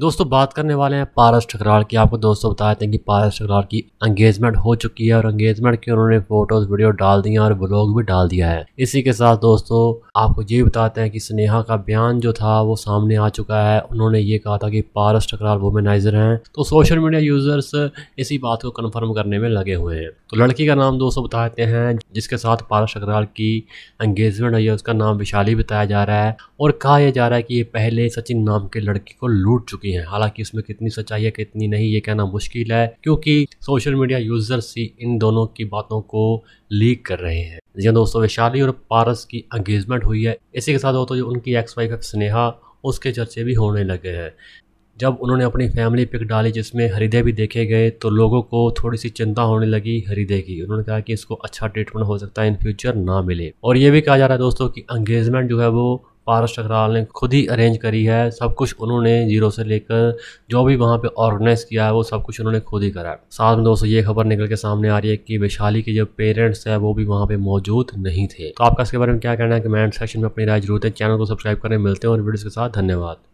दोस्तों बात करने वाले हैं पारस ठकराल की आपको दोस्तों बता देते हैं कि पारस ठकराल की एंगेजमेंट हो चुकी है और एंगेजमेंट की उन्होंने फोटोज वीडियो डाल दी और ब्लॉग भी डाल दिया है इसी के साथ दोस्तों आपको ये बताते हैं कि स्नेहा का बयान जो था वो सामने आ चुका है उन्होंने ये कहा था कि पारस ठकराल वोमेनाइजर हैं तो सोशल मीडिया यूजर्स इसी बात को कन्फर्म करने में लगे हुए हैं तो लड़की का नाम दोस्तों बता देते हैं जिसके साथ पारस ठकराल की एंगेजमेंट हुई है उसका नाम विशाली बताया जा रहा है और कहा यह जा रहा है कि ये पहले सचिन नाम के लड़की को लूट चुकी चुकी हैं हालांकि इसमें कितनी सच्चाई है कितनी नहीं ये कहना मुश्किल है क्योंकि सोशल मीडिया यूजर्स ही इन दोनों की बातों को लीक कर रहे हैं जी हाँ दोस्तों वैशाली और पारस की एंगेजमेंट हुई है इसी के साथ दोस्तों जो उनकी एक्स वाइफ स्नेहा उसके चर्चे भी होने लगे हैं जब उन्होंने अपनी फैमिली पिक डाली जिसमें हृदय भी देखे गए तो लोगों को थोड़ी सी चिंता होने लगी हृदय की उन्होंने कहा कि इसको अच्छा ट्रीटमेंट हो सकता है इन फ्यूचर ना मिले और ये भी कहा जा रहा है दोस्तों कि एंगेजमेंट जो है वो पारस ठकराल ने खुद ही अरेंज करी है सब कुछ उन्होंने जीरो से लेकर जो भी वहाँ पे ऑर्गेनाइज किया है वो सब कुछ उन्होंने खुद ही करा है साथ में दोस्तों ये खबर निकल के सामने आ रही है कि वैशाली के जो पेरेंट्स हैं वो भी वहाँ पे मौजूद नहीं थे तो आपका इसके बारे में क्या कहना है कमेंट सेक्शन में अपनी राय जरूरत है चैनल को सब्सक्राइब करें मिलते हैं और वीडियोज़ के साथ धन्यवाद